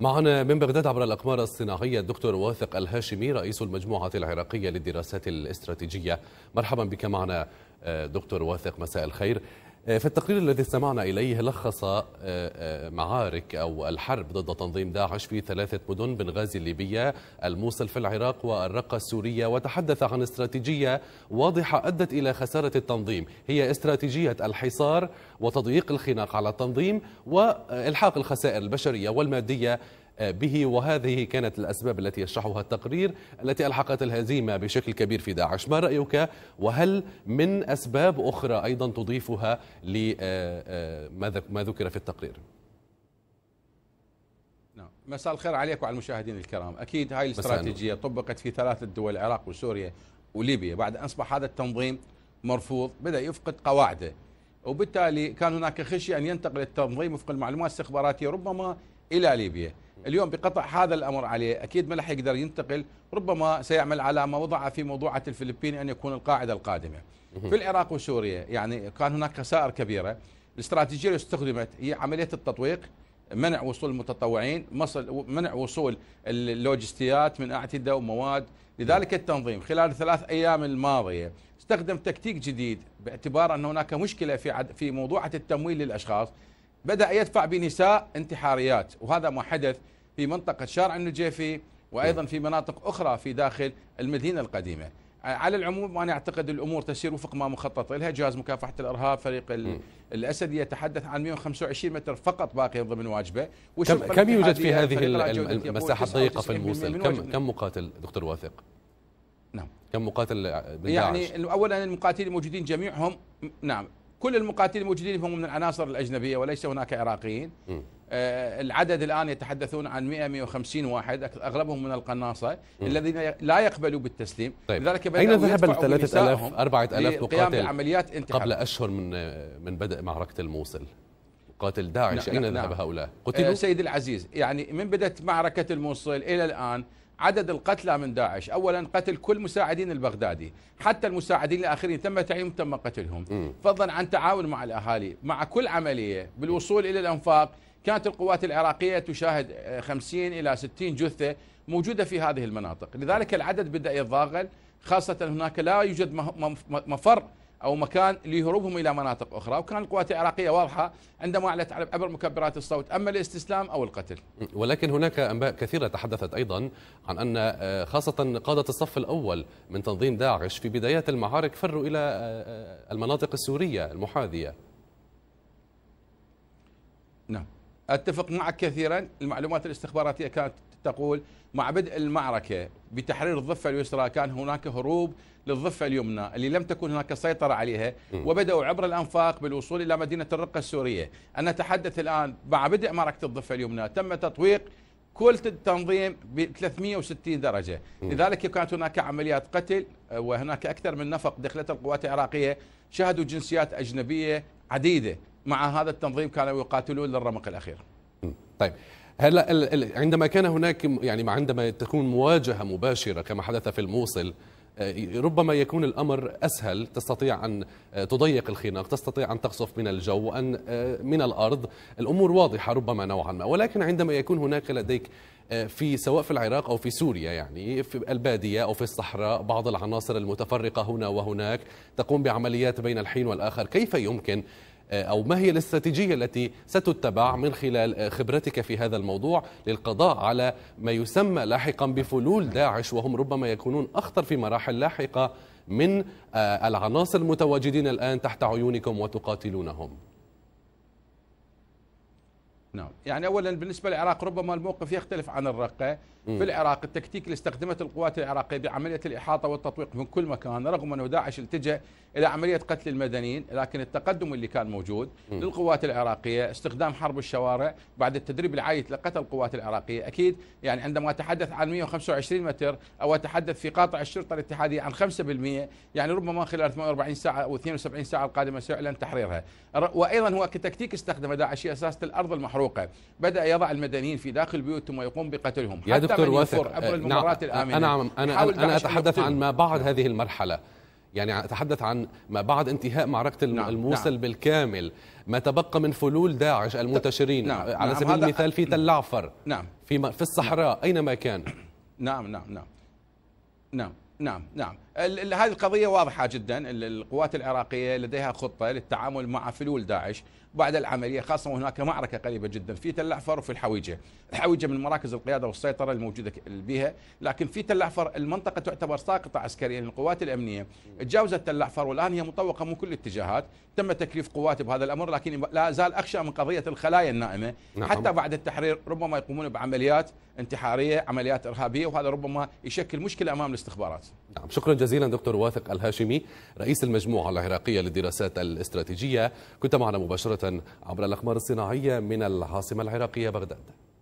معنا من بغداد عبر الأقمار الصناعية الدكتور واثق الهاشمي رئيس المجموعة العراقية للدراسات الاستراتيجية مرحبا بك معنا آه، دكتور واثق مساء الخير آه، في التقرير الذي استمعنا إليه لخص آه، آه، معارك أو الحرب ضد تنظيم داعش في ثلاثة مدن بنغازي الليبية الموصل في العراق والرقة السورية وتحدث عن استراتيجية واضحة أدت إلى خسارة التنظيم هي استراتيجية الحصار وتضييق الخناق على التنظيم وإلحاق الخسائر البشرية والمادية به وهذه كانت الأسباب التي يشرحها التقرير التي ألحقت الهزيمة بشكل كبير في داعش ما رأيك وهل من أسباب أخرى أيضا تضيفها لما آه، آه، ذكر في التقرير نعم. مساء الخير عليك وعلى المشاهدين الكرام أكيد هاي الاستراتيجية طبقت في ثلاثة دول العراق وسوريا وليبيا بعد أن أصبح هذا التنظيم مرفوض بدأ يفقد قواعده وبالتالي كان هناك خشية أن ينتقل التنظيم وفق المعلومات الاستخباراتية ربما إلى ليبيا اليوم بقطع هذا الامر عليه اكيد ما راح يقدر ينتقل ربما سيعمل على ما وضع في موضوعه الفلبين ان يكون القاعده القادمه في العراق وسوريا يعني كان هناك خسائر كبيره الاستراتيجيه اللي استخدمت هي عمليه التطويق منع وصول المتطوعين منع وصول اللوجستيات من اعتده ومواد لذلك التنظيم خلال الثلاث ايام الماضيه استخدم تكتيك جديد باعتبار ان هناك مشكله في في موضوعه التمويل للاشخاص بدأ يدفع بنساء انتحاريات وهذا ما حدث في منطقة شارع النجيفي وأيضا نعم. في مناطق أخرى في داخل المدينة القديمة على العموم أنا أعتقد الأمور تسير وفق ما مخطط لها جهاز مكافحة الإرهاب فريق م. نعم. الأسد يتحدث عن 125 متر فقط باقي ضمن واجبه كم, كم يوجد في هذه المساحة الضيقة في الموصل كم, كم مقاتل دكتور واثق نعم كم مقاتل يعني أولا المقاتلين الموجودين جميعهم نعم كل المقاتلين الموجودين هم من العناصر الاجنبيه وليس هناك عراقيين آه العدد الان يتحدثون عن 100 150 واحد اغلبهم من القناصه م. الذين لا يقبلوا بالتسليم طيب. لذلك اين ذهب ال 3000 4000 مقاتل بعمليات قبل اشهر من من بدء معركه الموصل قاتل داعش نعم اين نعم. ذهب نعم. هؤلاء آه، قتلوا سيدي العزيز يعني من بدات معركه الموصل الى الان عدد القتلى من داعش أولا قتل كل مساعدين البغدادي حتى المساعدين الآخرين تم تعيينهم تم قتلهم م. فضلا عن تعاون مع الأهالي مع كل عملية بالوصول إلى الأنفاق كانت القوات العراقية تشاهد 50 آه، إلى 60 جثة موجودة في هذه المناطق لذلك العدد بدأ يتضاغل خاصة هناك لا يوجد مفر او مكان ليهربهم الى مناطق اخرى وكان القوات العراقيه واضحه عندما اعلنت عبر مكبرات الصوت اما الاستسلام او القتل ولكن هناك انباء كثيره تحدثت ايضا عن ان آه، خاصه قاده الصف الاول من تنظيم داعش في بدايات المعارك فروا الى آه، آه، المناطق السوريه المحاذيه نعم اتفق معك كثيرا المعلومات الاستخباراتيه كانت تقول مع بدء المعركة بتحرير الضفة اليسرى كان هناك هروب للضفة اليمنى اللي لم تكن هناك سيطرة عليها وبدأوا عبر الأنفاق بالوصول إلى مدينة الرقة السورية أنا أتحدث الآن مع بدء معركة الضفة اليمنى تم تطويق كل التنظيم ب 360 درجة لذلك كانت هناك عمليات قتل آه، وهناك أكثر من نفق دخلت القوات العراقية شهدوا جنسيات أجنبية عديدة مع هذا التنظيم كانوا يقاتلون للرمق الأخير طيب هلا عندما كان هناك يعني عندما تكون مواجهه مباشره كما حدث في الموصل آه، ربما يكون الامر اسهل تستطيع ان آه، تضيق الخناق، تستطيع ان تقصف من الجو ان آه، من الارض، الامور واضحه ربما نوعا ما، ولكن عندما يكون هناك لديك في سواء في العراق او في سوريا يعني في الباديه او في الصحراء بعض العناصر المتفرقه هنا وهناك تقوم بعمليات بين الحين والاخر، كيف يمكن آه، أو ما هي الاستراتيجية التي ستتبع من خلال آه، خبرتك في هذا الموضوع للقضاء على ما يسمى لاحقا بفلول داعش وهم ربما يكونون أخطر في مراحل لاحقة من آه، العناصر المتواجدين الآن تحت عيونكم وتقاتلونهم نعم يعني اولا بالنسبه للعراق ربما الموقف يختلف عن الرقه مم. في العراق التكتيك اللي استخدمته القوات العراقيه بعمليه الاحاطه والتطويق من كل مكان رغم انه داعش التجا الى عمليه قتل المدنيين لكن التقدم اللي كان موجود مم. للقوات العراقيه استخدام حرب الشوارع بعد التدريب العايت لقتل القوات العراقيه اكيد يعني عندما اتحدث عن 125 متر او اتحدث في قاطع الشرطه الاتحاديه عن 5% يعني ربما خلال 48 ساعه او 72 ساعه القادمه سيعلن تحريرها وايضا هو كتكتيك استخدمه داعش هي الارض المحروقه المحروقة بدأ يضع المدنيين في داخل بيوتهم ويقوم بقتلهم يا حتى دكتور من واثق عبر آه، الممرات نعم آه، الآمنة نعم، أنا, أنا, أنا أتحدث عن ما بعد هذه المرحلة يعني أتحدث عن ما بعد انتهاء معركة نعم الموصل نعم بالكامل ما تبقى من فلول داعش المنتشرين نعم على نعم سبيل المثال في تل نعم في, في الصحراء أينما كان نعم نعم نعم نعم نعم نعم هذه القضية واضحة جدا القوات العراقية لديها خطة للتعامل مع فلول داعش بعد العملية خاصة وهناك معركة قريبة جدا في تل أحفر وفي الحويجة الحويجة من مراكز القيادة والسيطرة الموجودة بها لكن في تل أحفر المنطقة تعتبر ساقطة عسكريا للقوات الأمنية تجاوزت تل أحفر والآن هي مطوقة من كل الاتجاهات تم تكليف قوات بهذا الأمر لكن لا زال أخشى من قضية الخلايا النائمة نعم. حتى بعد التحرير ربما يقومون بعمليات انتحارية عمليات إرهابية وهذا ربما يشكل مشكلة أمام الاستخبارات نعم شكرا جزيلا دكتور واثق الهاشمي رئيس المجموعة العراقية للدراسات الاستراتيجية كنت معنا مباشرة عبر الأقمار الصناعية من العاصمة العراقية بغداد